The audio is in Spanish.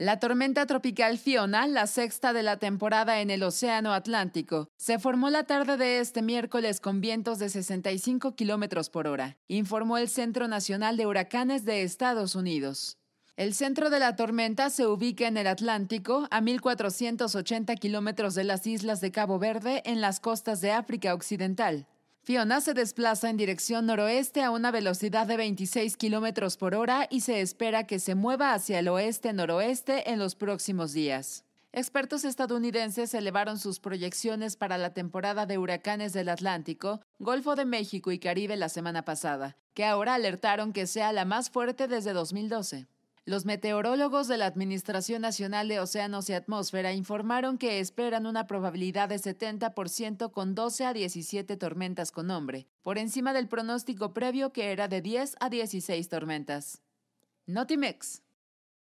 La tormenta tropical Fiona, la sexta de la temporada en el Océano Atlántico, se formó la tarde de este miércoles con vientos de 65 kilómetros por hora, informó el Centro Nacional de Huracanes de Estados Unidos. El centro de la tormenta se ubica en el Atlántico, a 1.480 kilómetros de las islas de Cabo Verde, en las costas de África Occidental. Fiona se desplaza en dirección noroeste a una velocidad de 26 kilómetros por hora y se espera que se mueva hacia el oeste-noroeste en los próximos días. Expertos estadounidenses elevaron sus proyecciones para la temporada de huracanes del Atlántico, Golfo de México y Caribe la semana pasada, que ahora alertaron que sea la más fuerte desde 2012. Los meteorólogos de la Administración Nacional de Océanos y Atmósfera informaron que esperan una probabilidad de 70% con 12 a 17 tormentas con nombre, por encima del pronóstico previo que era de 10 a 16 tormentas. Notimex.